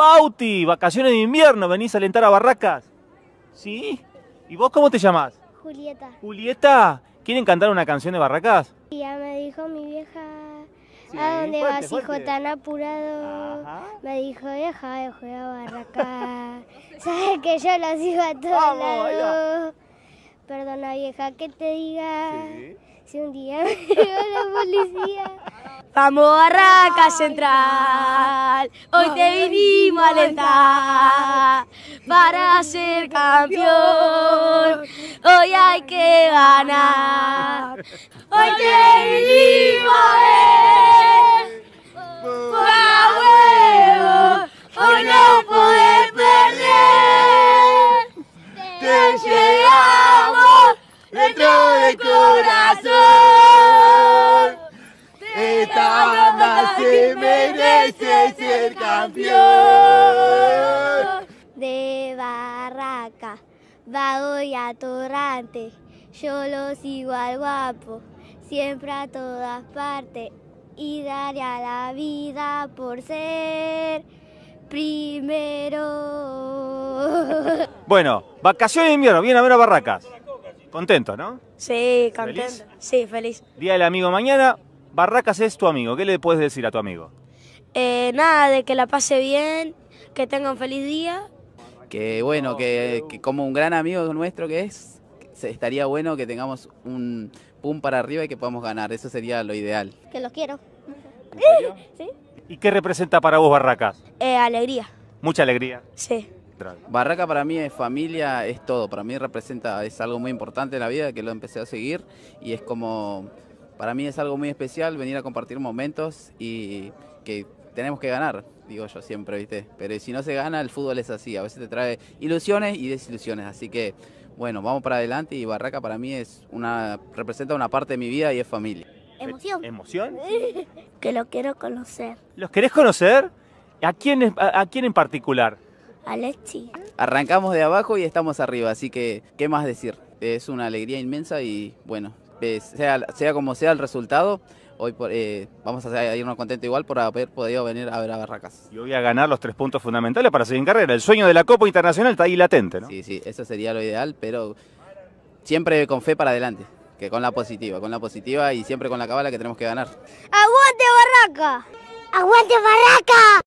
Bauti, vacaciones de invierno, venís a alentar a Barracas. ¿Sí? ¿Y vos cómo te llamas? Julieta. ¿Julieta? ¿Quieren cantar una canción de Barracas? Ya me dijo mi vieja, ¿a dónde vas, hijo tan apurado? Me dijo, vieja, de jugar a Barracas. Sabes que yo las sigo a todos Perdona, vieja, que te diga un día me la policía. Vamos Barraca Central, hoy te vinimos a alentar para ser campeón. Hoy hay que ganar, hoy te vinimos a ver. A huevo, hoy no puedes perder. Te llegas dentro del corazón. Esta banda se merece ser campeón. De Barraca, vago y atorrante, yo lo sigo al guapo, siempre a todas partes y daré a la vida por ser primero. Bueno, vacaciones de invierno, viene a ver a Barracas. Contento, ¿no? Sí, contento. Sí, feliz. Día del amigo mañana. Barracas es tu amigo. ¿Qué le puedes decir a tu amigo? Eh, nada, de que la pase bien, que tenga un feliz día. Que bueno, que, como un gran amigo nuestro que es, estaría bueno que tengamos un pum para arriba y que podamos ganar. Eso sería lo ideal. Que los quiero. ¿Y qué representa para vos Barracas? Eh, alegría. Mucha alegría. Sí. Barraca para mí es familia, es todo. Para mí representa, es algo muy importante en la vida que lo empecé a seguir y es como, para mí es algo muy especial venir a compartir momentos y que tenemos que ganar, digo yo siempre, ¿viste? Pero si no se gana, el fútbol es así. A veces te trae ilusiones y desilusiones. Así que, bueno, vamos para adelante y Barraca para mí es una representa una parte de mi vida y es familia. Emoción. ¿Emoción? que lo quiero conocer. ¿Los querés conocer? ¿A quién, a quién en particular? Alexi. Arrancamos de abajo y estamos arriba, así que, ¿qué más decir? Es una alegría inmensa y bueno, sea, como sea el resultado, hoy eh, vamos a irnos contentos igual por haber podido venir a ver a Barracas. Yo voy a ganar los tres puntos fundamentales para seguir en carrera. El sueño de la Copa Internacional está ahí latente, ¿no? Sí, sí, eso sería lo ideal, pero siempre con fe para adelante, que con la positiva, con la positiva y siempre con la cabala que tenemos que ganar. ¡Aguante Barraca! ¡Aguante Barraca!